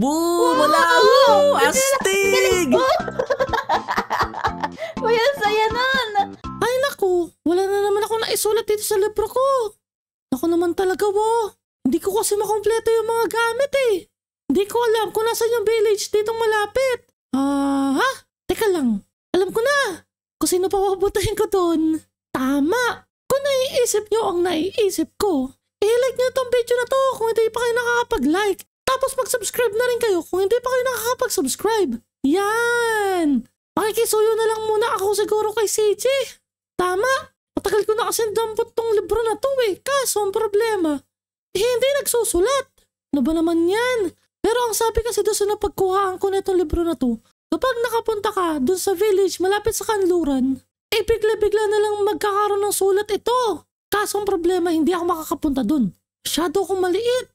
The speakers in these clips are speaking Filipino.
Woo! Wala! Woo! Astig! Uy, ang saya nun! Ay, naku! Wala na naman ako naisulat dito sa libro ko. Ako naman talaga, wo. Hindi ko kasi makompleto yung mga gamit eh. Hindi ko alam kung nasan yung village ditong malapit. Ah, uh, ha? Teka lang. Alam ko na. Kung sino papaputahin ko doon. Tama. Kung naiisip nyo ang naiisip ko, i-like nyo tong video na to kung hindi pa kayo nakakapag-like. Tapos mag-subscribe na rin kayo kung hindi pa kayo nakakapag-subscribe. Yan! Makikisuyo na lang muna ako siguro kay CJ. Tama, matagal ko na kasi dampot tong libro na to eh. Kaso ang problema, eh, hindi nagsusulat. Ano ba naman yan? Pero ang sabi kasi doon sa napagkuhaan ko nitong libro na to, kapag nakapunta ka doon sa village malapit sa kanluran, eh bigla-bigla na lang magkakaroon ng sulat ito. Kaso ang problema, hindi ako makakapunta doon. Shadow ko maliit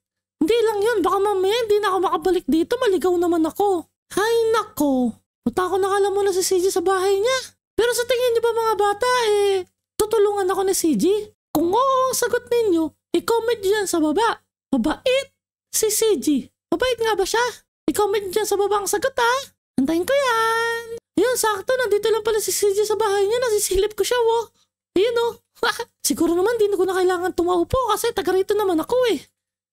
mamaya hindi na ako makabalik dito, maligaw naman ako. Hay nako, punta ako nakala mo na si CJ sa bahay niya. Pero sa tingin niyo ba mga bata, eh, tutulungan ako ni CJ? Kung oo ang sagot ninyo, i-comment nyo dyan sa baba. Mabait si CJ. Mabait nga ba siya? I-comment nyo dyan sa baba ang sagot ha. Antayin ko yan. Yun, sakto. Nandito lang pala si CJ sa bahay niya. Nasisilip ko siya, wo. Oh. Ayun, oh. Siguro naman, di ko na kailangan tumaupo kasi taga rito naman ako, eh.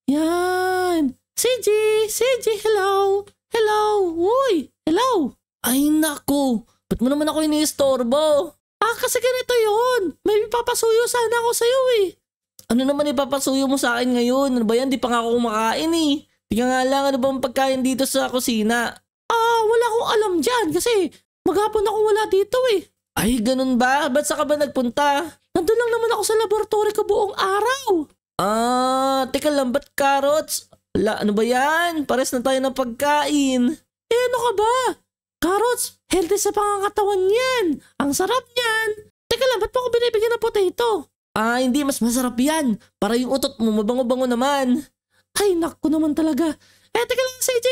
Yan. CJ! CJ! Hello! Hello! Uy! Hello! Ay nako! Ba't mo naman ako iniistorbo? Ah, kasi ganito yun. May ipapasuyo sana ako sa'yo eh. Ano naman ipapasuyo mo sa akin ngayon? Ano ba yan? Di pa nga ako kumakain eh. Di ka nga lang ano ba pagkain dito sa kusina? Ah, wala akong alam dyan kasi maghapon ako wala dito eh. Ay, ganun ba? Ba't saka ba nagpunta? Nandun lang naman ako sa laboratory ka buong araw. Ah, teka lang, ba't carrots? La, ano ba yan? Pares na tayo ng pagkain. Eh ano ka ba? Carrots, healthy sa pangangatawan yan. Ang sarap niyan. Teka lang, ba't mo ako binibigyan ng potato? Ah, hindi, mas masarap yan. Para yung utot mo, mabango-bango naman. Ay, naku naman talaga. Eh, teka lang, CJ.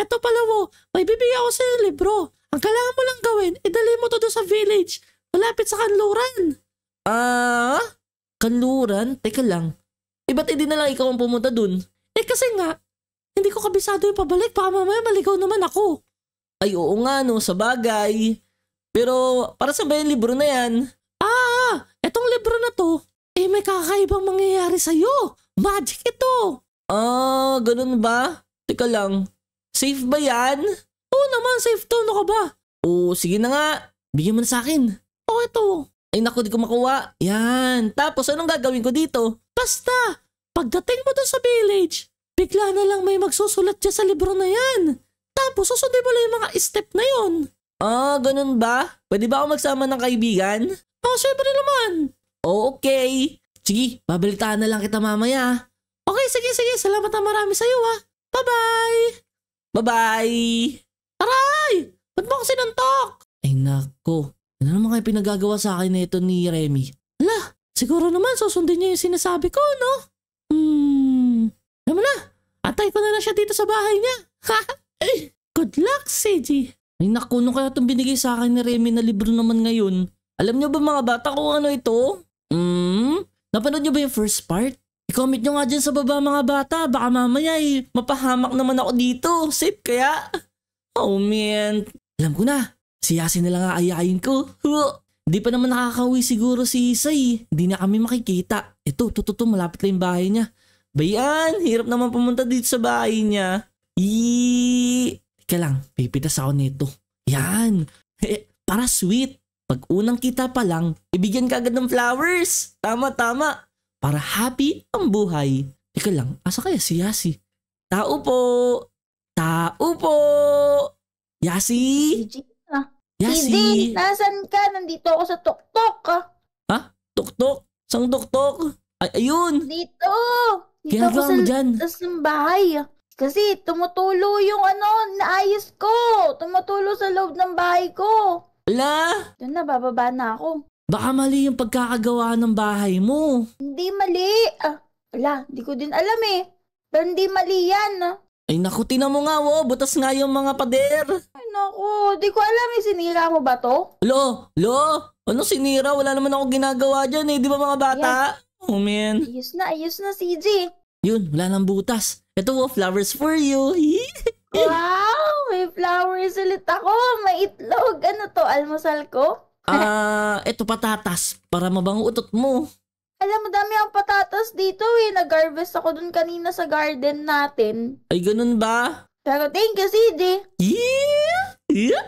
Eto pala mo, may bibigyan ako sa'yo libro. Ang kailangan mo lang gawin, idali mo to doon sa village. Malapit sa kanluran. Ah? Kanluran? Teka lang. Eh, ba't hindi na lang ikaw ang pumunta doon? Eh kasi nga, hindi ko kabisado yung pabalik. pa mamaya maligaw naman ako. Ay oo nga no, sa bagay. Pero para sa ba yung libro na yan? Ah, ah, etong libro na to, eh may kakaibang mangyayari sa'yo. Magic ito. Ah, ganun ba? Teka lang, safe ba yan? Oo naman, safe to. Ano ka ba? Oo, sige na nga. Bigyan mo na sa akin. Oo, ito. Ay naku, di ko makuha. Yan. Tapos anong gagawin ko dito? Basta, Pagdating mo doon sa village, bigla na lang may magsusulat dyan sa libro na yan. Tapos susundin mo lang yung mga step na yon. Ah, oh, ganun ba? Pwede ba ako magsama ng kaibigan? Oh, syempre naman. Oh, okay. Sige, babalitaan na lang kita mamaya. Okay, sige, sige. Salamat na marami sa'yo, ha. Ah. Bye-bye. Bye-bye. Aray! Ba't mo ako sinuntok? Ay, nako. Ano naman kayo pinagagawa sa akin na ito ni Remy? Ala, siguro naman susundin niya yung sinasabi ko, no? Hmm, naman na. Atay ko na na siya dito sa bahay niya. Ha? Good luck, CJ. Ay naku, no kaya itong binigay sa akin ni Remy na libro naman ngayon? Alam niyo ba mga bata kung ano ito? Hmm? Napanood niyo ba yung first part? I-comment niyo nga dyan sa baba mga bata. Baka mamaya eh, mapahamak naman ako dito. Safe kaya? Oh man. Alam ko na. Si Yasin na lang ayayin ko. Di pa naman nakakauwi siguro si Isay. Di na kami makikita. Ito, tututo, malapit lang yung bahay niya. Bayan, hirap naman pumunta dito sa bahay niya. Iiii. Teka lang, pipitas ako nito. Yan. Eh, para sweet. Pag unang kita pa lang, ibigyan ka agad ng flowers. Tama, tama. Para happy ang buhay. Teka lang, asa kaya si Yasi? Tao po! Tao po! Yasi! Gigi? Yasi! Hindi! Nasaan ka? Nandito ako sa tuktok ka. Ah. Ha? Tuktok? Sang tuktok? Ay, ayun! Dito! Dito ako sa, dyan. sa bahay. Kasi tumutulo yung ano, naayos ko. Tumutulo sa loob ng bahay ko. Ala! Doon na, bababa na ako. Baka mali yung pagkakagawa ng bahay mo. Hindi mali. Ah, ala, hindi ko din alam eh. Pero hindi mali yan. Ah. Ay naku, tinan mo nga, oh, butas nga yung mga pader. Ay naku, di ko alam eh, sinira mo ba to? Lo, lo, ano sinira? Wala naman ako ginagawa dyan eh, di ba mga bata? Ayan. Oh man. Ayos na, ayos na CJ. Yun, wala nang butas. Ito, oh, flowers for you. wow, may flowers ulit ako. May itlog. Ano to, almusal ko? Ah, uh, ito patatas para mabango utot mo. Alam mo, dami ang patatas dito eh. Nag-harvest ako dun kanina sa garden natin. Ay, ganun ba? Pero thank you, CD. Yeah! Yeah!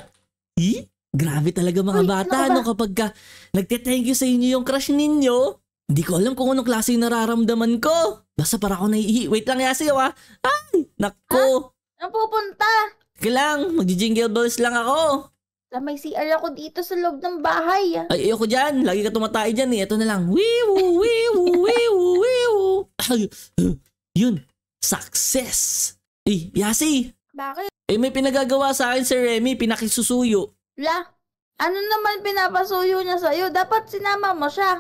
Yeah! Grabe talaga mga Uy, bata, ano, ba? no? Kapag ka, nagte-thank you sa inyo yung crush ninyo, hindi ko alam kung anong klase yung nararamdaman ko. Basta para ako naihi. Wait lang, Yasiyo, ha? Ah. Ay! Nako! Ha? Napupunta! Sige mag-jingle bells lang ako. Na ah, may CR ako dito sa loob ng bahay. Ah. Ay, ayoko dyan. Lagi ka tumatay dyan eh. Ito na lang. Wiwu, wiwu, wiwu, wiwu. Ay, yun. Success. Eh, Yasi. Bakit? Eh, may pinagagawa sa akin si Remy. Pinakisusuyo. La, ano naman pinapasuyo niya sa'yo? Dapat sinama mo siya.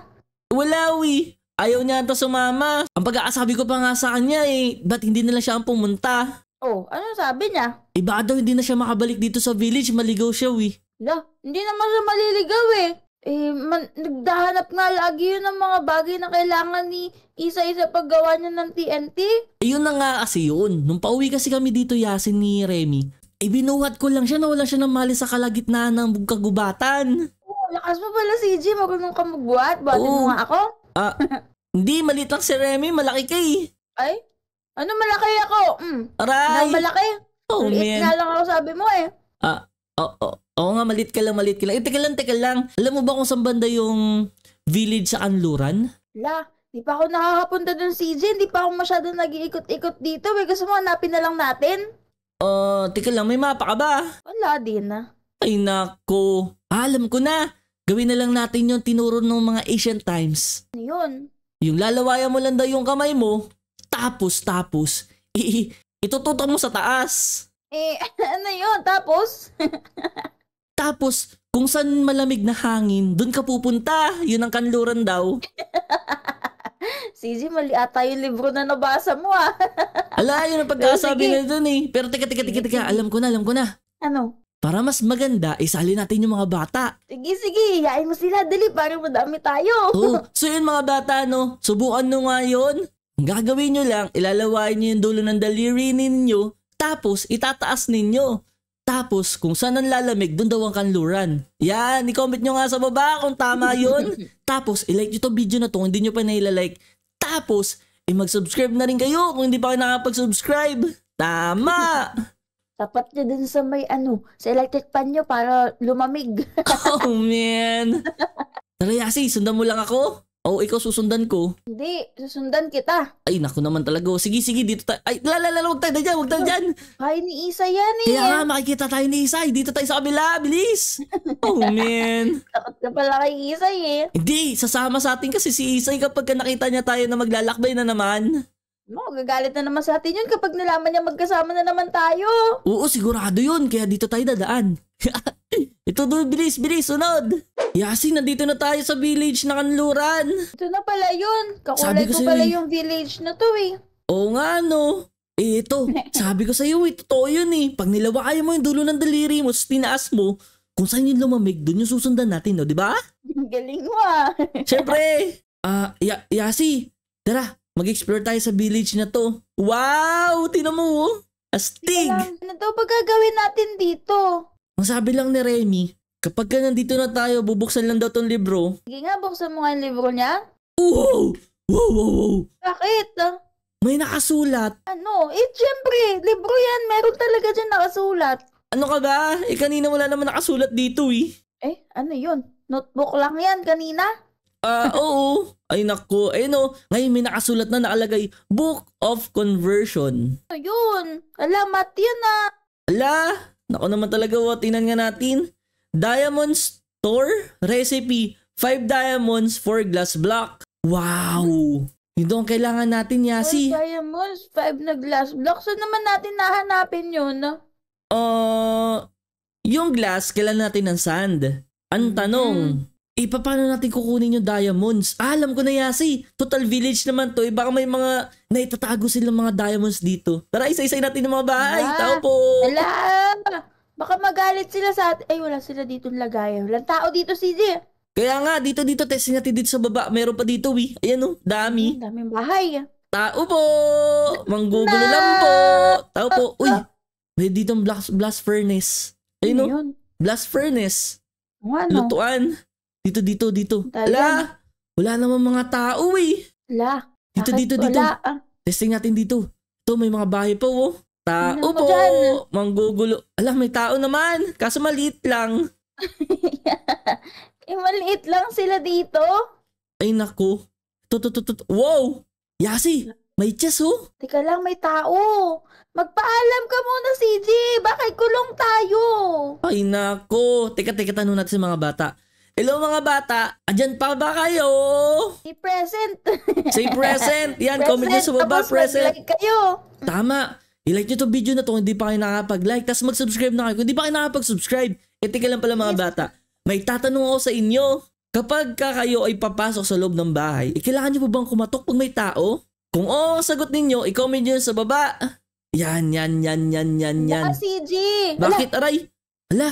Wala, wi. Ayaw niya ata sumama. Ang pag-aasabi ko pa nga sa kanya eh, ba't hindi na lang siya ang pumunta? Oh, ano sabi niya? Iba eh, daw hindi na siya makabalik dito sa village, maligaw siya, wi. La, hindi naman siya maliligaw eh. Eh, man, nagdahanap nga lagi yun ng mga bagay na kailangan ni isa-isa paggawa niya ng TNT. Ayun na nga kasi yun. Nung pauwi kasi kami dito yasin ni Remy, eh binuhat ko lang siya na wala siya ng mali sa kalagitnaan ng bugkagubatan. Oh, lakas mo pala CJ, marunong ka magbuhat. Buhatin Oo. mo nga ako. Ah, hindi, maliit lang si Remy, malaki ka eh. Ay, ano malaki ako? Mm. Aray! Nang malaki? Oh, Liit man. nga lang ako sabi mo eh. Ah, oh, oh, Oo nga, malit ka lang, malit ka lang. Eh, teka lang, teka lang. Alam mo ba kung saan banda yung village sa Anluran? La, di pa ako nakakapunta dun CJ. Hindi pa ako masyado nag-iikot-ikot dito. May gusto mo hanapin na lang natin? Uh, teka lang, may mapa ka ba? Wala din na. Ah. Ay nako, ah, alam ko na. Gawin na lang natin yung tinuro ng mga ancient times. Ano yun? Yung lalawayan mo lang daw yung kamay mo, tapos, tapos, itututok mo sa taas. Eh, ano yun? Tapos? Tapos, kung saan malamig na hangin, doon ka pupunta. Yun ang kanluran daw. Sige, mali ata yung libro na nabasa mo ah. Ala, yun ang pagkasabi na doon eh. Pero teka, teka, teka, teka. Alam ko na, alam ko na. Ano? Para mas maganda, isali natin yung mga bata. Sige, sige. Iyain mo sila. Dali, para madami tayo. oh, so yun mga bata, no? Subukan nyo nga yun. Ang gagawin nyo lang, ilalawain nyo yung dulo ng daliri ninyo, tapos itataas ninyo. Tapos, kung saan ang lalamig, doon daw ang kanluran. Yan, i-comment nyo nga sa baba kung tama yun. Tapos, i-like nyo to video na to kung hindi nyo pa naila Tapos, i mag-subscribe na rin kayo kung hindi pa kayo nakapag-subscribe. Tama! Tapat nyo din sa may ano, sa electric pan nyo para lumamig. oh man! Tara Yasi, sundan mo lang ako. Oh, ikaw susundan ko. Hindi, susundan kita. Ay, naku naman talaga. Oh, sige, sige, dito tayo. Ay, la, la, la, huwag tayo na dyan, huwag tayo dyan. Hay ni Isa yan eh. Kaya nga, makikita tayo ni Isa. Dito tayo sa kabila, bilis. Oh, man. Takot ka pala kay Isa eh. Hindi, sasama sa atin kasi si Isa eh kapag nakita niya tayo na maglalakbay na naman. No, gagalit na naman sa atin yun kapag nalaman niya magkasama na naman tayo. Oo, sigurado yun. Kaya dito tayo dadaan. Ito doon, bilis, bilis, sunod. Yasin, nandito na tayo sa village na kanluran. Ito na pala yun. Kakulay ko ko pala eh. yung village na to eh. Oo nga, no. Eh, ito. Sabi ko sa iyo, ito eh, to yun eh. Pag nilawakayan mo yung dulo ng daliri mo, tapos tinaas mo, kung saan yung lumamig, doon yung susundan natin, no? Di ba? Ang Galing mo ah. Siyempre! Ah, ya Yasi, tara, Mag-explore tayo sa village na to. Wow! Tinan mo, oh. Astig! Lang, ano daw paggagawin natin dito? Ang sabi lang ni Remy, kapag ka nandito na tayo, bubuksan lang daw tong libro. Sige nga, buksan mo nga yung libro niya. Wow! Wow, wow, wow! Bakit? May nakasulat. Ano? Eh, syempre, libro yan. Meron talaga dyan nakasulat. Ano ka ba? Eh, kanina wala naman nakasulat dito, eh. Eh, ano yun? Notebook lang yan kanina? uh, oo. Ay nako, Ay no. Oh. Ngayon may nakasulat na nakalagay, Book of Conversion. Ayun, alamat yun ah. Ala, nako naman talaga o. Oh. Tingnan nga natin. Diamond Store Recipe. 5 diamonds, 4 glass block. Wow! Yun ang kailangan natin, Yasi. 5 diamonds, 5 na glass block. So naman natin nahanapin yun? Uh, yung glass, kailan natin ng sand? Ang tanong, mm-hmm eh paano natin kukunin yung diamonds? Ah, alam ko na Yasi, Total Village naman to. Eh, baka may mga naitatago silang mga diamonds dito. Tara, isa-isay natin ng mga bahay. Ah, Tao po. Ala! Baka magalit sila sa at... Eh, wala sila dito lagayan. Walang tao dito, CJ. Kaya nga, dito, dito, testin natin dito sa baba. Meron pa dito, wi. Ayan o, oh, dami. Ang daming bahay. Tao po! Manggugulo lang po. Tao po. Uy, may dito blast, blast furnace. Ayun oh. o, ano blast furnace. Ano? Lutuan. Dito, dito, dito. Wala. Wala naman mga tao eh. Wala. Dito, dito, dito. Wala? Ah. Testing natin dito. Ito, may mga bahay pa oh. Tao po. dyan? Oh. Manggugulo. Ala, may tao naman. Kaso maliit lang. eh, maliit lang sila dito. Ay, naku. Ito, ito, ito, Wow! Yasi! May chess oh. Teka lang, may tao. Magpaalam ka muna, CJ. Bakit kulong tayo? Ay, naku. Teka, teka, tanong natin sa mga bata. Hello mga bata, andyan pa ba kayo? Say present. Say present. Yan, present, comment nyo sa baba, tapos present. Tapos like kayo. Tama. I-like nyo itong video na to hindi pa kayo nakapag like Tapos mag-subscribe na kayo. Kung hindi pa kayo nakapag subscribe ete ka lang pala mga yes. bata. May tatanong ako sa inyo. Kapag ka kayo ay papasok sa loob ng bahay, eh, kailangan nyo ba bang kumatok pag may tao? Kung oo, sagot ninyo, i-comment nyo sa baba. Yan, yan, yan, yan, yan, yan. Baka CG. Bakit, Wala. aray? Ala,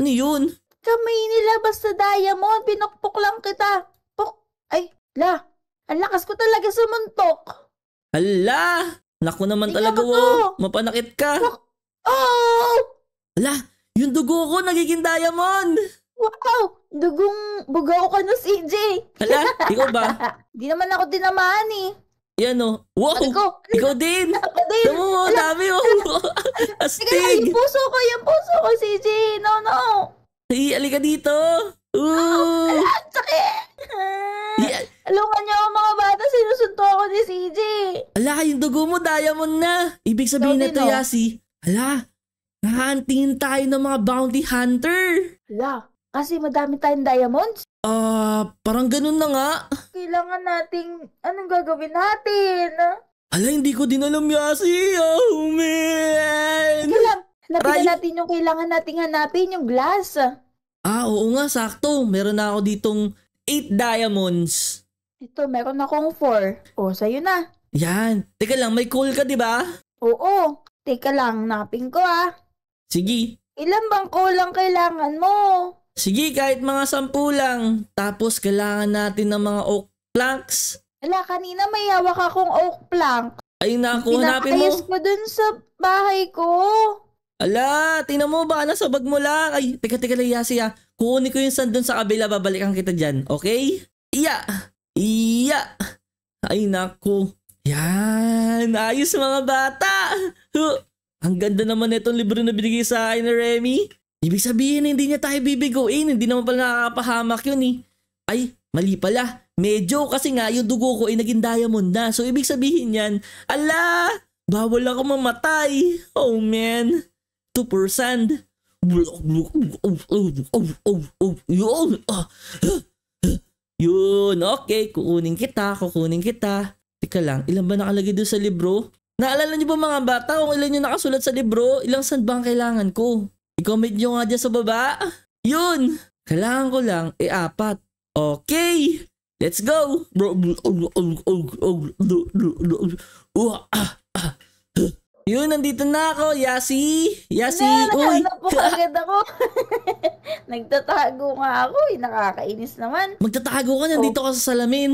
ano yun? Kamay nila sa diamond, pinukpok lang kita. Pok! Ay, la! Ang lakas ko talaga sumuntok. Hala! Naku naman Tingnan talaga, wo! Mapanakit ka. Pok! Oh! Hala! Yung dugo ko nagiging diamond! Wow! Dugong bugaw ka na, CJ! Hala, ikaw ba? Di naman ako dinamaan, eh. Yan oh. Wow! Ano ko? Ikaw din! Ako din! Tamo mo, dami oh. Astig! yung puso ko, yung puso ko, CJ! No, no! Hey, alika dito! Ooh! Oh, sakit! Yeah. Alungan niyo ang mga bata, sinusunto ako ni CJ! Ala, yung dugo mo, diamond na! Ibig sabihin Don't na to, Yasi. Ala, nahuntingin tayo ng mga bounty hunter! Ala, kasi madami tayong diamonds? Ah, uh, parang ganun na nga. Kailangan nating, anong gagawin natin? Ala, hindi ko din alam, Yasi! Oh, man! Kailangan, Nabigyan Ryan. natin yung kailangan nating hanapin, yung glass. Ah, oo nga, sakto. Meron na ako ditong 8 diamonds. Ito, meron akong 4. O, sa'yo na. Yan. Teka lang, may coal ka, di ba? Oo. Teka lang, napin ko ah. Sige. Ilan bang coal ang kailangan mo? Sige, kahit mga 10 lang. Tapos kailangan natin ng mga oak planks. Ala, kanina may hawak akong oak plank. Ay naku, hanapin mo. Pinakayos ko dun sa bahay ko. Ala, tingnan mo ba? Nasa bag mo lang. Ay, teka, teka lang, Yasi ha. Kukunin ko yung sand doon sa kabila, babalikan kita dyan. Okay? Iya! Iya! Ay, naku. Yan, ayos mga bata. Huh. Ang ganda naman itong libro na binigay sa akin ni Remy. Ibig sabihin, hindi niya tayo bibigoyin. Hindi naman pala nakakapahamak yun eh. Ay, mali pala. Medyo kasi nga yung dugo ko ay eh, naging diamond na. So ibig sabihin yan, ala, bawal ako mamatay. Oh man. Super Sand. Yun. okay. Kukunin kita, kukunin kita. Teka lang, ilan ba nakalagay doon sa libro? Naalala niyo ba mga bata kung ilan yung nakasulat sa libro? Ilang sand ba ang kailangan ko? I-comment nyo nga dyan sa baba. Yun! Kailangan ko lang, e apat. Okay! Let's go! Yun, nandito na ako, Yasi! Yasi! Na, Uy! Nahanap mo agad ako. Nagtatago nga ako, eh. nakakainis naman. Magtatago ka, nandito oh. ka sa salamin.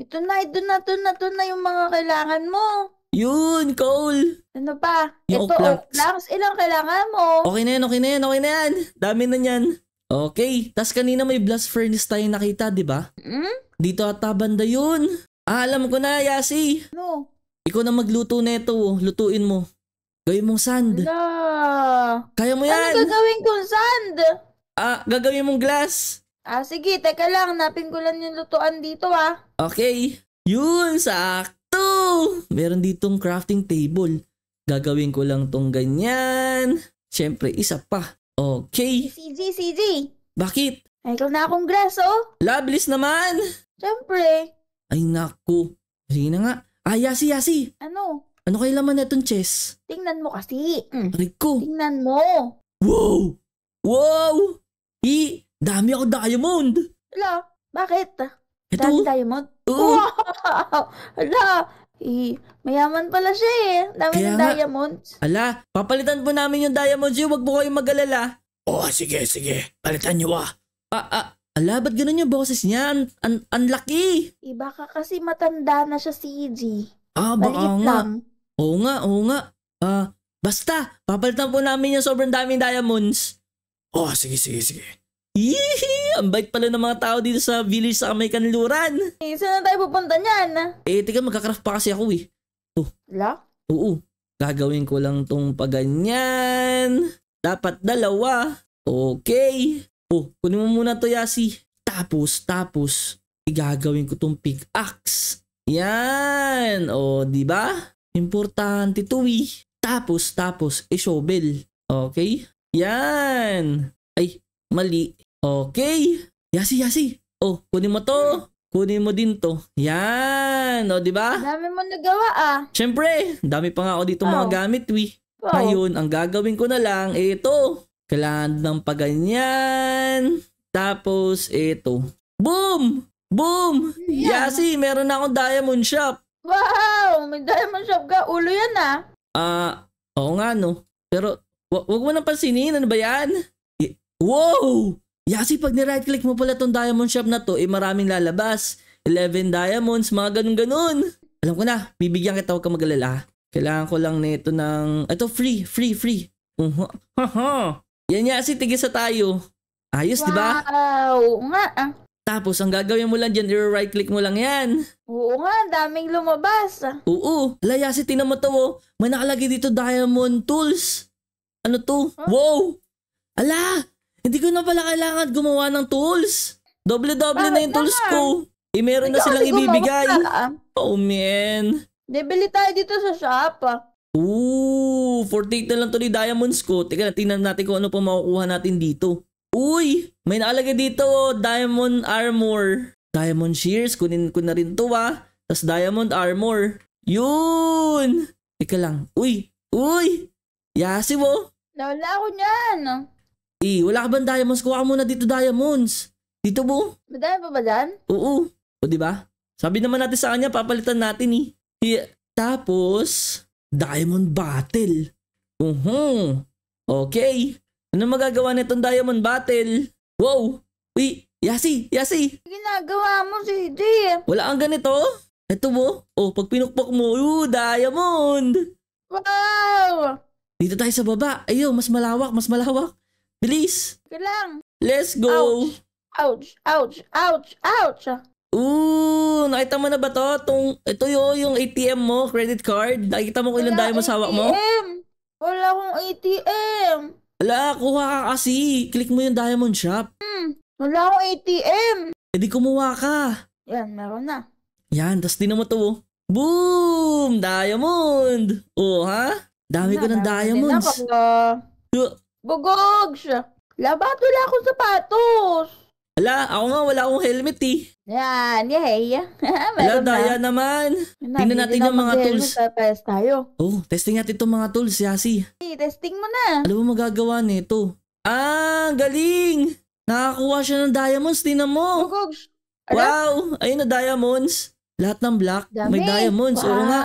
Ito na, ito na, ito na, ito na yung mga kailangan mo. Yun, Cole! Ano pa? Yung ito, Oaklocks. Ilang kailangan mo? Okay na yan, okay na yan, okay na yan. Dami na yan. Okay, tas kanina may blast furnace tayo nakita, di ba? Mm? Dito at banda yun. Ah, alam ko na, Yasi. No? Ikaw na magluto neto, lutuin mo. Gawin mong sand. Ala. Kaya mo yan. Ano gagawin kong sand? Ah, gagawin mong glass. Ah, sige, teka lang. Napin ko lang yung lutuan dito, ah. Okay. Yun, sakto. Meron ditong crafting table. Gagawin ko lang tong ganyan. Siyempre, isa pa. Okay. CG, CG. Bakit? Meron na akong grass, oh. Lablis naman. Siyempre. Ay, naku. Sige na nga. Ah, Yasi, Yasi! Ano? Ano kayo laman na itong chess? Tingnan mo kasi. Hmm. Aray ko. Tingnan mo. Wow! Wow! I, dami ako diamond! Ala, bakit? Ito? Dami diamond? Oo! Wow! Ala, I, mayaman pala siya eh. Dami Kaya ng nga, diamonds. Ala, papalitan po namin yung diamonds yun. Huwag mo kayong mag-alala. Oh, sige, sige. Palitan niyo ah. Ah, ah, Ala, ba't ganun yung boses niya? An, an, an laki! Iba ka kasi matanda na siya si EG. Ah, baka Maliit nga. Oo nga, oo nga. Ah, uh, basta, papalitan po namin yung sobrang daming diamonds. Oh, sige, sige, sige. Yee! Ang bait pala ng mga tao dito sa village sa May Kanluran. Eh, saan na tayo pupunta niyan? Eh, tiga, magkakraft pa kasi ako eh. Oh. La? Oo. Gagawin ko lang tong paganyan. Dapat dalawa. Okay oh, kunin mo muna to Yasi. Tapos, tapos, igagawin ko tong pickaxe. Yan! O, oh, di ba? Importante to eh. Tapos, tapos, i-shovel. Okay? Yan! Ay, mali. Okay. Yasi, yasi. Oh, kunin mo to. Kunin mo din to. Yan. O, oh, di ba? Dami mo nagawa ah. Siyempre, dami pa nga ako dito oh. mga gamit, wi. Oh. Eh. Ngayon, ang gagawin ko na lang, ito. Kailangan ng paganyan. Tapos, ito. Boom! Boom! Yeah. Yasi, ah. meron na akong diamond shop. Wow! May diamond shop ka. Ulo yan ah. Ah, uh, oo nga no. Pero, wag mo nang pansinin. Ano ba yan? Y- wow! Yasi, pag ni-right click mo pala tong diamond shop na to, eh maraming lalabas. 11 diamonds, mga ganun-ganun. Alam ko na, bibigyan kita, huwag ka magalala. Kailangan ko lang nito ng... Ito, free, free, free. Uh-huh. Yan nga si tigisa tayo. Ayos, wow. di ba? Wow, nga. Ah. Tapos ang gagawin mo lang diyan, i-right click mo lang yan. Oo nga, daming lumabas. Ah. Oo, alaya si tinan mo to, oh. may nakalagay dito diamond tools. Ano to? Huh? Wow! Ala! Hindi ko na pala kailangan gumawa ng tools. Double double na yung tools na? ko. Eh, meron na silang ibibigay. Ah. Oh, man. Debili tayo dito sa shop. Ah. Ooh. 48 na lang to ni Diamonds ko. Teka, tingnan natin kung ano pa makukuha natin dito. Uy! May nakalagay dito, oh, Diamond Armor. Diamond Shears, kunin ko na rin to ah. Tapos Diamond Armor. Yun! Teka lang. Uy! Uy! Yasi mo! Oh. Nawala ako niyan. Eh, wala ka bang diamonds? Kuha muna dito diamonds. Dito mo. Madami pa ba dyan? Oo. O, di ba? Sabi naman natin sa kanya, papalitan natin eh. Yeah. Tapos, Diamond Battle. Uhum. Mm-hmm. Okay. Ano magagawa nitong Diamond Battle? Wow! Uy! Yasi! Yasi! Ginagawa mo si Dear. Wala kang ganito? Ito mo? Oh, pag pinukpok mo, ooh, diamond! Wow! Dito tayo sa baba. Ayo, mas malawak, mas malawak. Bilis! Sige Let's go! Ouch! Ouch! Ouch! Ouch! Ouch! Ooh! Ito, nakita mo na ba to? Tung, ito yun, yung ATM mo, credit card. Nakita mo kung ilang dahil mo sa hawak mo? Wala akong ATM! Ala, kuha ka kasi. Click mo yung diamond shop. Hmm, wala akong ATM. E di kumuha ka. Yan, meron na. Yan, tapos tinan mo to. Oh. Boom! Diamond! Oh, ha? Dami na, ko ng diamonds. Na, ah. Bugog siya. Labat wala akong sapatos. Ala, ako nga wala akong helmet eh. Yan, yay. Ala, daya na. naman. Na, Tingnan natin yung mga tools. Test tayo. Oh, testing natin itong mga tools, Yasi. Hey, testing mo na. Alam mo magagawa nito? Ah, galing! Nakakuha siya ng diamonds, tina mo. Oh, wow, ayun na diamonds. Lahat ng black, Dami. may diamonds. Wow. Oo nga.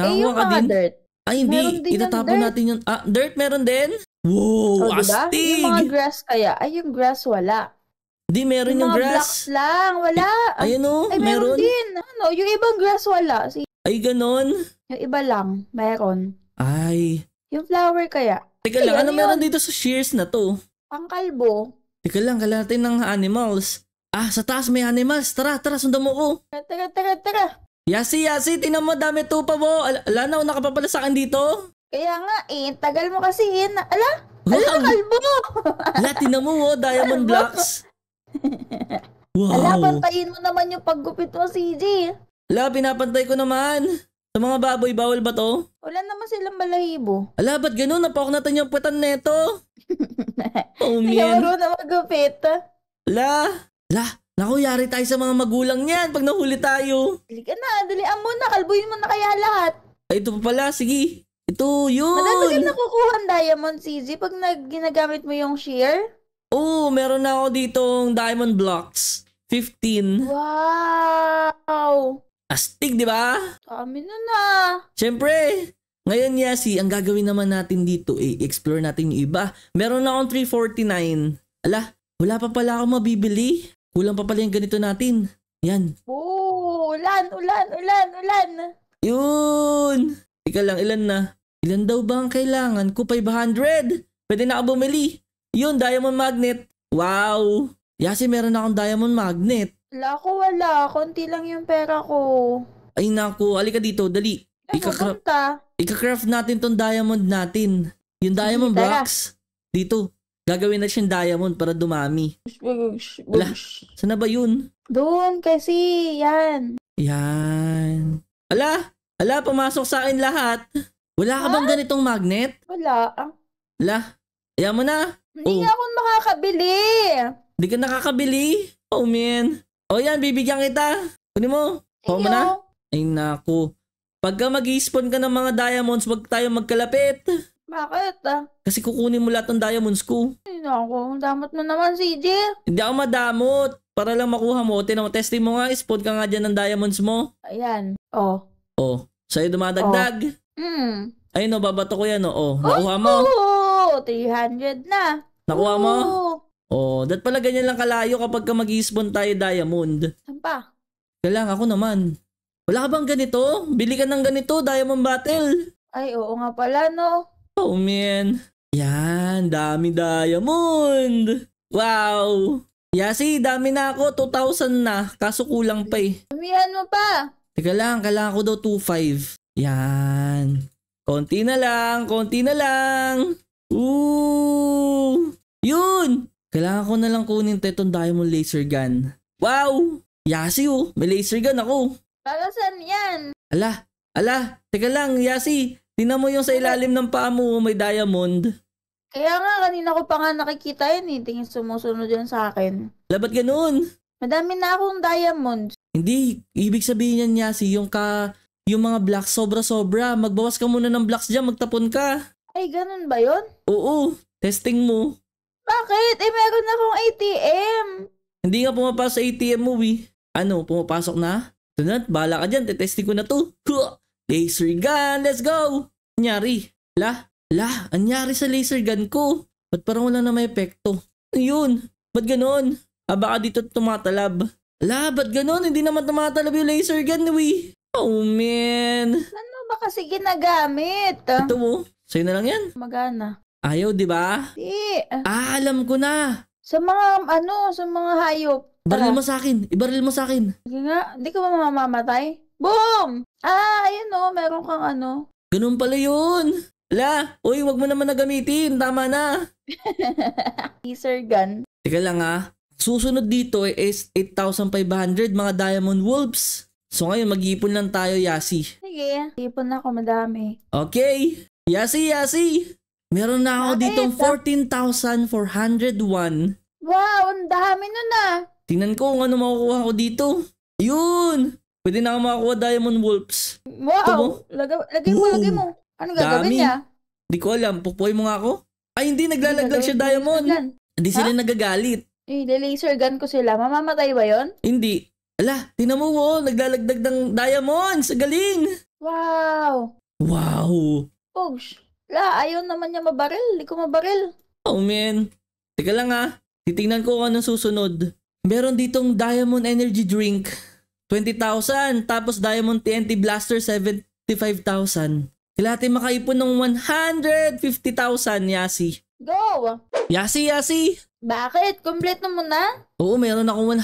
Nakakuha eh, ka din. Dirt. Ay, hindi. Itatapon natin yung... Ah, dirt meron din? Wow, oh, diba? astig! Yung mga grass kaya. Ay, yung grass wala. Di, meron yung, yung grass. Black lang, wala. Ayun o, oh, Ay, meron. meron din. Ano, yung ibang grass wala. Si... Ay, ganon. Yung iba lang, meron. Ay. Yung flower kaya. Teka lang, ano, ano meron dito sa shears na to? Pangkalbo. Teka lang, kalatin ng animals. Ah, sa taas may animals. Tara, tara, sundan mo ko. Tara, tara, tara. Yasi, Yasi, tinan mo, dami tupa mo. Al- ala na, una pa pala sa akin dito. Kaya nga eh, tagal mo kasi eh. ala, ala wow. na kalbo mo. ala, tinan mo, oh, diamond blocks wow. Ala, pantayin mo naman yung paggupit mo, CJ. Ala, pinapantay ko naman. Sa mga baboy, bawal ba to? Wala naman silang balahibo. Ala, ba't ganun? Napaknatan yung putan neto. oh, man. Kaya na magupit. La, la, Naku, yari tayo sa mga magulang niyan pag nahuli tayo. Dali ka na, dalian mo na. Kalbuhin mo na kaya lahat. Ay, ito pa pala. Sige. Ito, yun. Madami ka nakukuha ang diamond, CJ, pag nag- ginagamit mo yung shear. Oh, meron na ako ditong diamond blocks. 15. Wow! Astig, di ba? Dami na na. Siyempre, ngayon Yasi, ang gagawin naman natin dito eh, explore natin yung iba. Meron na akong 349. Ala, wala pa pala akong mabibili. Kulang pa pala yung ganito natin. Yan. Oh, ulan, ulan, ulan, ulan. Yun! Ika lang, ilan na? Ilan daw ba ang kailangan ko? 500! Pwede na ako bumili. Yun, diamond magnet. Wow! Yasi, meron akong diamond magnet. Wala ko, wala. Konti lang yung pera ko. Ay naku, alika dito, dali. Eh, Ikakra- Ika-craft natin tong diamond natin. Yung diamond Sige, tara. blocks. Dito. Gagawin natin siyang diamond para dumami. Bugs, sana ba yun? Doon kasi, yan. Yan. Ala! Ala, pumasok sa akin lahat. Wala ka bang ah? ganitong magnet? Wala. Ang Ala, ayan mo na. Hindi oh. ako makakabili. Hindi ka nakakabili? Oh, man. O oh, yan, bibigyan kita. Kunin mo. Kuha mo na. Ay, naku. Pagka mag-spawn ka ng mga diamonds, wag tayo magkalapit. Bakit? Kasi kukunin mo lahat ng diamonds ko. Ay, naku. Damot mo naman, CJ. Hindi ako madamot. Para lang makuha mo. Tinan mo, testing mo nga. Spawn ka nga dyan ng diamonds mo. Ayan. Oh. Oh. Sa'yo dumadagdag. Oh. Mm. Ayun no, oh, babato ko yan o. Oh. oh nakuha mo. Oh, 300 na. Nakuha mo? Oh, dapat pala ganyan lang kalayo kapag ka mag-spawn tayo diamond. Saan pa? Kailangan ako naman. Wala ka bang ganito? Bili ka ng ganito, diamond battle. Ay, oo nga pala, no? Oh, man. Yan, dami diamond. Wow. Yasi, dami na ako. 2,000 na. Kaso kulang pa eh. Damihan mo pa. Teka lang, kailangan ko daw 2,500. Yan. Konti na lang, konti na lang. Ooh! Yun! Kailangan ko na lang kunin tetong diamond laser gun. Wow! Yasi oh, may laser gun ako. Para saan yan? Ala, ala, teka lang, Yasi. Tingnan mo yung sa ilalim ng paa mo, oh. may diamond. Kaya nga, kanina ko pa nga nakikita 'yan, eh. Tingin sumusunod yun sa akin. Labat ganoon? Madami na akong diamonds. Hindi, ibig sabihin niyan Yasi, yung ka, yung mga blocks sobra-sobra. Magbawas ka muna ng blocks diyan, magtapon ka. Ay, ganun ba yon? Oo, testing mo. Bakit? Eh, meron na akong ATM. Hindi nga pumapasok sa ATM mo, eh. Ano, pumapasok na? Ito na, bahala ka dyan, tetesting ko na to. Laser gun, let's go! Anyari, la, la, anyari sa laser gun ko. Ba't parang wala na may epekto? Yun, ba't ganon? Ah, baka dito tumatalab. La, ba't ganon? Hindi naman tumatalab yung laser gun, we. Eh. Oh, man. Ano ba kasi ginagamit? Ito mo, Sa'yo na lang yan? Magana. Ayaw, di ba? Di. Ah, alam ko na. Sa mga, ano, sa mga hayop. Ibaril mo sa akin. Ibaril mo sa akin. Sige nga. Hindi ka ba mamamatay? Boom! Ah, ayun o. Oh. Meron kang ano. Ganun pala yun. La, uy, wag mo naman na gamitin. Tama na. Teaser gun. Teka lang ah. Susunod dito is 8,500 mga Diamond Wolves. So ngayon, mag-iipon lang tayo, Yasi. Sige, ipon na ako madami. Okay. Yasi, Yasi! Meron na ako ditong 14,401. Wow, ang dami nun ah. Tingnan ko kung ano makukuha ko dito. Yun! Pwede na ako makakuha Diamond Wolves. Wow! Lagay, lagay mo, lagay mo. Ano gagawin niya? Hindi ko alam. Pupuhay mo nga ako? Ay, hindi. Naglalaglag siya Diamond. Hindi sila nagagalit. Eh, laser gun ko sila. Mamamatay ba yon? Hindi. Ala, tinan mo, oh, naglalagdag ng diamonds. Galing! Wow! Wow! Pogs, la, ayaw naman niya mabaril. Hindi ko mabaril. Oh, man. Teka lang ha. Ah. Titingnan ko kung anong susunod. Meron ditong Diamond Energy Drink. 20,000. Tapos Diamond TNT Blaster 75,000. Kailangan natin makaipon ng 150,000, Yasi. Go! Yasi, Yasi! Bakit? Kompleto mo na? Oo, meron ako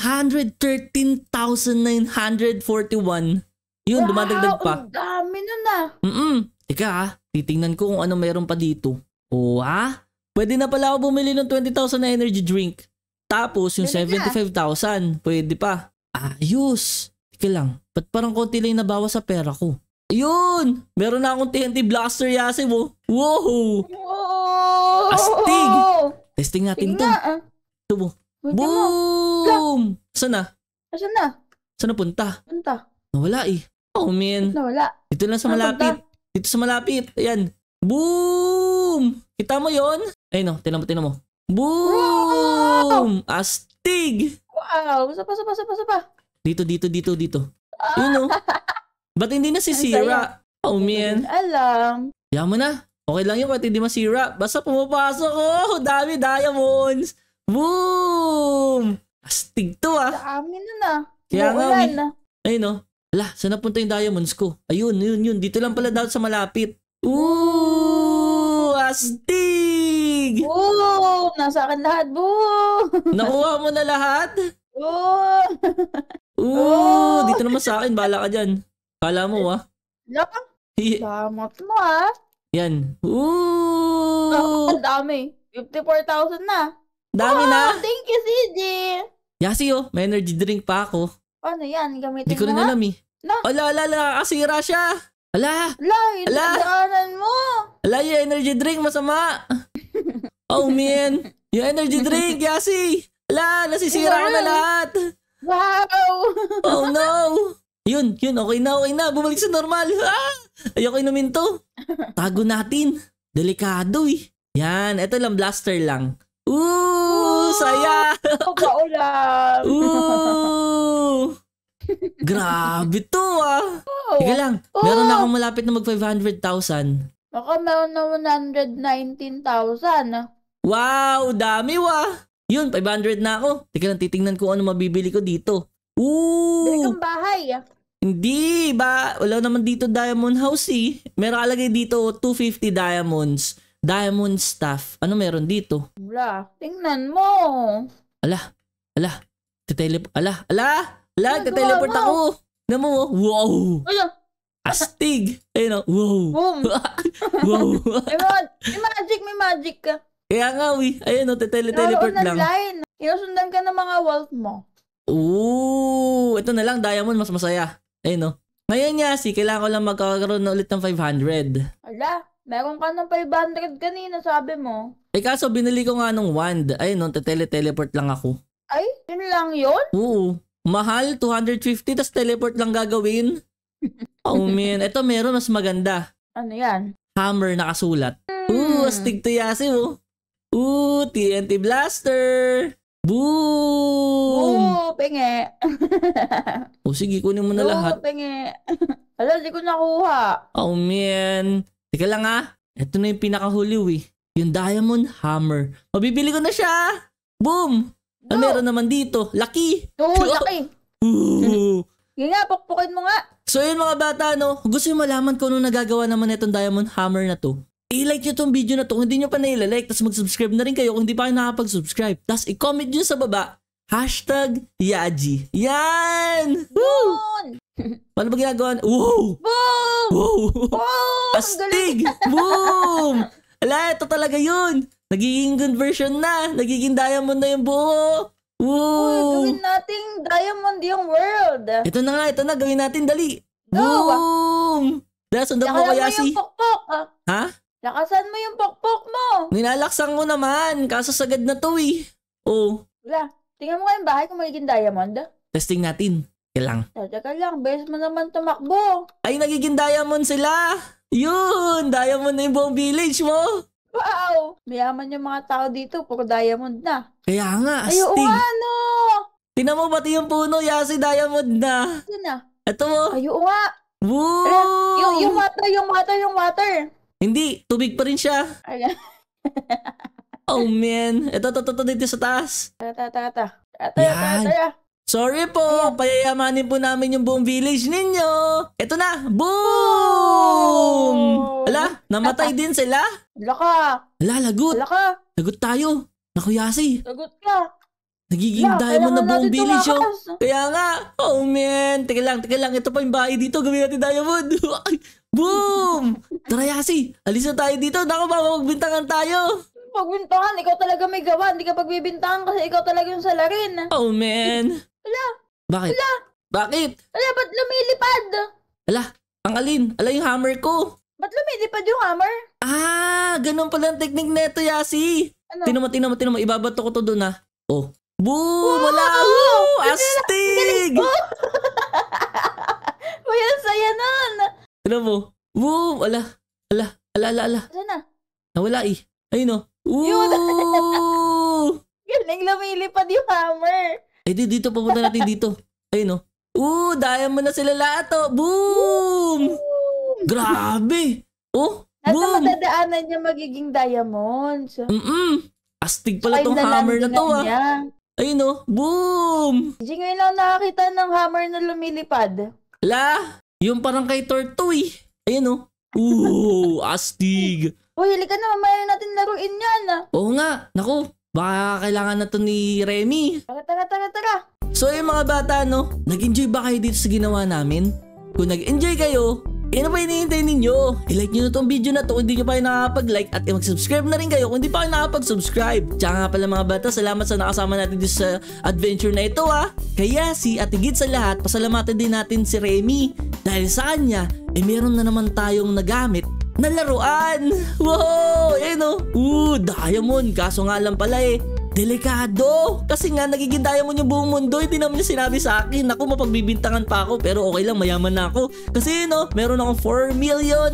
113,941. Yun, wow, dumadagdag pa. Wow, dami nun ah. Mm-mm. Ika ah, Titingnan ko kung ano meron pa dito. O oh, ha? Pwede na pala ako bumili ng 20,000 na energy drink. Tapos yung 75,000, pwede pa. Ayos. Tika lang, ba't parang konti lang nabawa sa pera ko? Yun! Meron na akong TNT blaster yasin mo. Oh. Whoa! Astig! Testing natin to. Ah. Ito mo. Oh. Ano? Boom! Saan na? Saan na? Saan na punta? Punta. Nawala eh. Oh man. Nawala. Dito lang sa malapit. Dito sa malapit. Ayan. Boom! Kita mo yon? Ay no, oh. tinan mo, tinan mo. Boom! Wow! Astig! Wow! Sapa, sapa, sapa, sapa. Dito, dito, dito, dito. Ah! Yun no. Oh. Ba't hindi na si Sira? Oh, man. Alam. Kaya mo na. Okay lang yun kahit hindi masira. Basta pumapasok. Oh, dami diamonds. Boom! Astig to ah. Dami na na. Kaya nga. Ulan. Ayun no. Oh. Ala, saan napunta yung diamonds ko? Ayun, yun, yun. Dito lang pala daw sa malapit. Ooh! Astig! Boom! Nasa akin lahat. Boom! Nakuha mo na lahat? Boom! Ooh! Ooh! Dito naman sa akin. Bala ka dyan. Kala mo, ah. Laka. mo, mo, ah. Yan. Ooh! Oh, dami. 54,000 na. Dami wow, na. Thank you, CJ. Yasi, oh. May energy drink pa ako. Ano yan? Gamitin Hindi ko rin alam eh. La. Ala, ala, ala, kasira siya. Ala. Ala, ilalaanan mo. Ala, yung energy drink, masama. oh, man. Yung energy drink, Yasi. Ala, nasisira ko na lahat. Wow. oh, no. Yun, yun, okay na, okay na. Bumalik sa normal. Ah! Ayoko inumin to. Tago natin. Delikado eh. Yan, eto lang, blaster lang. Ooh, Ooh saya! Pagkaulam! Ooh! Grabe to ah. Oh, Sige lang, oh. meron akong malapit na mag 500,000. Ako meron na 119,000. Wow, dami wa. Yun, 500 na ako. Teka lang, titingnan ko ano mabibili ko dito. Ooh! Bili kang bahay ah. Hindi ba? Wala naman dito diamond house eh. Meron kalagay dito 250 diamonds. Diamond staff. Ano meron dito? Wala. Tingnan mo. Ala. Ala. Titele... Ala. Ala. Lag, teleport ako. Na mo, wow. Astig. Ayun o, ah, wow. Boom. wow. Ewan, may magic, may magic ka. Kaya nga, we. Ayun o, oh, teleport lang. Line. Inusundan ka ng mga wealth mo. Ooh, ito na lang, diamond, mas masaya. Ayun no. Oh. Ngayon nga, si, kailangan ko lang magkakaroon na ulit ng 500. Ala, meron ka ng 500 kanina, sabi mo. Eh kaso, binili ko nga nung wand. Ayun o, oh, teleport lang ako. Ay, yun lang yun? Oo. Mahal, 250, tas teleport lang gagawin. Oh man, ito meron mas maganda. Ano yan? Hammer na kasulat. Hmm. Ooh, astig to Yasi mo. Oh. Ooh, TNT Blaster. Boom! Oo, oh, penge. o oh, sige, kunin mo na lahat. Oo, penge. Alam, di ko nakuha. Oh man. Teka lang ah. Ito na yung pinakahuli eh. Yung Diamond Hammer. Mabibili ko na siya! Boom! No. Ah, meron naman dito. Laki. Oo, oh, laki. Ooh. Yun nga, pukpukin mo nga. So yun mga bata, no? Gusto yung malaman kung ano nagagawa naman itong Diamond Hammer na to. I-like nyo tong video na to kung hindi nyo pa nailalike. Tapos mag-subscribe na rin kayo kung hindi pa kayo nakapag-subscribe. Tapos i-comment nyo sa baba, hashtag Yaji. Yan! Woo! Paano ba ginagawa? Woo! Boom! Wow! Boom! Astig! Boom! Ala, ito talaga yun! Nagiging version na. Nagiging diamond na yung buo. Woo! Uy, gawin natin diamond yung world. Ito na nga, ito na. Gawin natin, dali. Go! Ah. Boom! Dahil sundan mo kaya si... yung pokpok. Ah. Ha? Lakasan mo yung pokpok mo. Nilalaksan ko naman. Kaso sagad na to eh. Oh. Wala. Tingnan mo yung bahay kung magiging diamond. Testing natin. Kailang. Oh, teka lang, bes mo naman tumakbo. Ay, nagiging diamond sila. Yun! Diamond na yung buong village mo. Wow! Mayaman yung mga tao dito. Puro diamond na. Kaya nga, Ay, oo astig. nga, no! Tinan mo pati yung puno, yasi diamond na. Ito na. Ito mo. Ay, nga. Woo! Ala, yung, yung water, yung water, yung water. Hindi, tubig pa rin siya. oh man, ito, ito, ito, dito sa taas. Tara, tara, tara. Tara, tara, tara. Sorry po, payayamanin po namin yung buong village ninyo. Ito na, boom! Oh! Ala, namatay din sila? Laka! Ala, lagot! Laka! Lagot tayo! Naku, Yasi! Lagot ka! Nagiging yeah, diamond na buong village yung... Oh. Kaya nga! Oh man! Teka lang, teka lang. Ito pa yung bahay dito. Gawin natin diamond. Boom! Tara Yasi! Alis na tayo dito. Naku, magbintangan tayo. Pagbintangan? Ikaw talaga may gawa. Hindi ka pagbibintangan kasi ikaw talaga yung salarin. Oh man! Ala! Bakit? Ala! Bakit? Ala, ba't lumilipad? Ala, ang alin? Ala yung hammer ko. Ba't lumilipad yung hammer? Ah, ganun pala ang technique neto, Yasi. Ano? Tinan mo, tinan mo, tinan mo. Ibabato ko to doon ah. Oh. Boo! Wow! Wala! Woo! Astig! May ang saya nun! Ano mo? Woo! Ala! Ala! Ala! Ala! Ala! Ano na? Nawala eh. Ayun o. Oh. Woo! Galing lumilipad yung hammer. Eh di dito, pupunta natin dito. Ayun no. Oh. Oo, diamond na sila lahat oh. Boom! Grabe! Oh, Nasa boom! madadaanan niya magiging diamond. Oh. Mm-mm. Astig pala Ay, tong hammer na to ah. Niya. Ayun no. Oh. Boom! Hindi ngayon lang nakakita ng hammer na lumilipad. La! Yung parang kay Tortoy. Ayun no. Ooh, astig. Uy, hili ka na, mamaya natin laruin yan ah. Oo nga. Naku, Baka kailangan na to ni Remy. Tara, tara, tara, tara. So ayun mga bata, no? Nag-enjoy ba kayo dito sa ginawa namin? Kung nag-enjoy kayo, eh ano ba hinihintay ninyo? I-like nyo na tong video na to kung hindi nyo pa kayo nakakapag-like at mag-subscribe na rin kayo kung hindi pa kayo nakapag subscribe Tsaka nga pala mga bata, salamat sa nakasama natin dito sa adventure na ito ah. Kaya si Atigid sa lahat, pasalamatan din natin si Remy. Dahil sa kanya, eh meron na naman tayong nagamit na laruan. Wow! Eh oh. no? Ooh, diamond. Kaso nga lang pala eh. Delikado! Kasi nga nagiging diamond yung buong mundo, hindi naman niya sinabi sa akin. Ako, mapagbibintangan pa ako pero okay lang, mayaman na ako. Kasi no, meron akong 4 million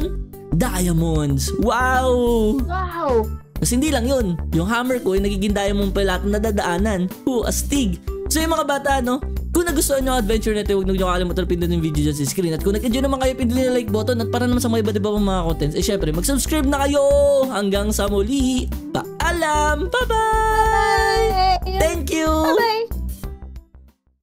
diamonds. Wow! Wow! Kasi hindi lang yun. Yung hammer ko ay eh, nagiging diamond pa lahat na dadaanan. Ooh, astig. So yung mga bata, no? Kung nagustuhan nyo adventure na ito, huwag nyo kakalimutan pindutin yung video dyan sa screen. At kung nag-enjoy naman kayo, pindutin yung like button at para naman sa mga iba't iba mga contents, eh syempre mag-subscribe na kayo! Hanggang sa muli! Paalam! Bye-bye! Thank you! Bye-bye!